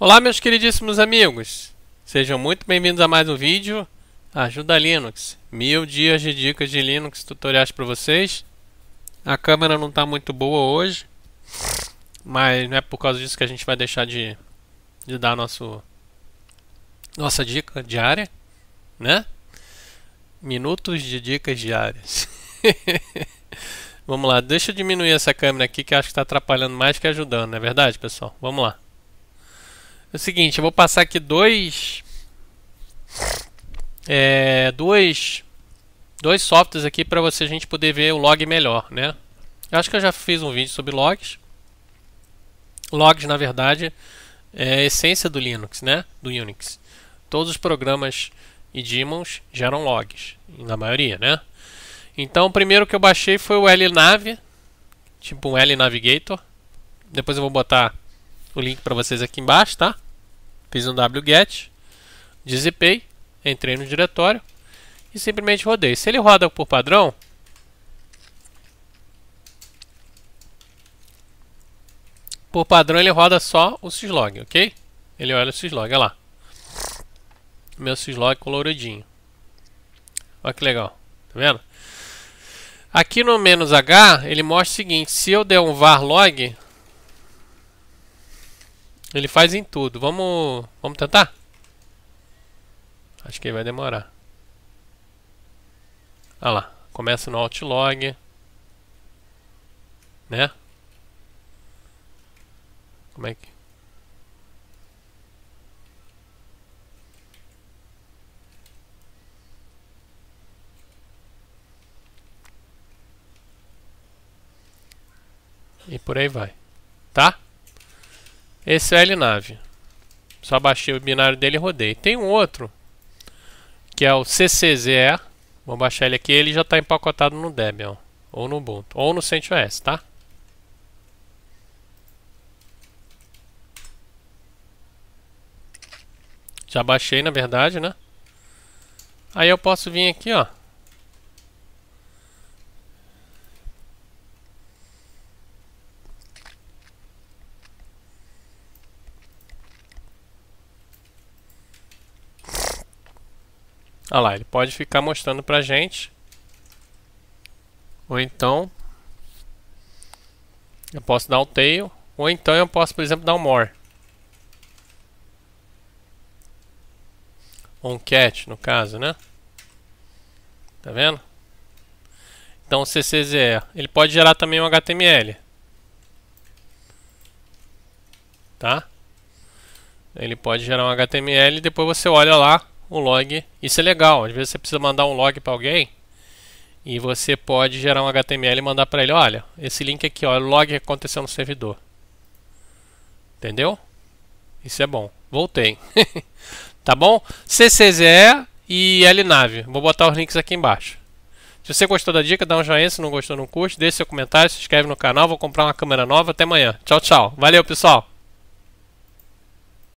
Olá meus queridíssimos amigos, sejam muito bem-vindos a mais um vídeo Ajuda Linux, mil dias de dicas de Linux, tutoriais para vocês. A câmera não está muito boa hoje, mas não é por causa disso que a gente vai deixar de, de dar nosso, nossa dica diária, né? Minutos de dicas diárias. Vamos lá, deixa eu diminuir essa câmera aqui que acho que está atrapalhando mais que ajudando, não é verdade pessoal? Vamos lá. É o seguinte, eu vou passar aqui dois, é, dois, dois softwares aqui para você a gente poder ver o log melhor, né? Eu acho que eu já fiz um vídeo sobre logs. Logs, na verdade, é a essência do Linux, né? Do Unix. Todos os programas e daemons geram logs, na maioria, né? Então, o primeiro que eu baixei foi o LNAV, tipo um LNavigator. Depois eu vou botar o link para vocês aqui embaixo, tá? Fiz um wget, dissipei, entrei no diretório e simplesmente rodei. Se ele roda por padrão, por padrão ele roda só o syslog, ok? Ele olha o syslog, olha lá. Meu syslog coloridinho. Olha que legal, tá vendo? Aqui no "-h", ele mostra o seguinte, se eu der um var log, ele faz em tudo. Vamos, vamos tentar? Acho que vai demorar. Ah lá, começa no outlog, né? Como é que E por aí vai, tá? Esse é o LNAV. Só baixei o binário dele e rodei. Tem um outro, que é o CCZE. Vou baixar ele aqui, ele já está empacotado no Debian, ou no Ubuntu, ou no CentOS, tá? Já baixei, na verdade, né? Aí eu posso vir aqui, ó. Olha lá, ele pode ficar mostrando pra gente. Ou então... Eu posso dar um tail. Ou então eu posso, por exemplo, dar um more. Ou um cat, no caso, né? Tá vendo? Então o CCZE. Ele pode gerar também um HTML. Tá? Ele pode gerar um HTML e depois você olha lá o log. Isso é legal, às vezes você precisa mandar um log para alguém e você pode gerar um HTML e mandar para ele, olha, esse link aqui, ó, o log que aconteceu no servidor. Entendeu? Isso é bom. Voltei. tá bom? CCZE e LNAVE. Vou botar os links aqui embaixo. Se você gostou da dica, dá um joinha. Se não gostou, não curte. Deixe seu comentário, se inscreve no canal. Vou comprar uma câmera nova. Até amanhã. Tchau, tchau. Valeu, pessoal.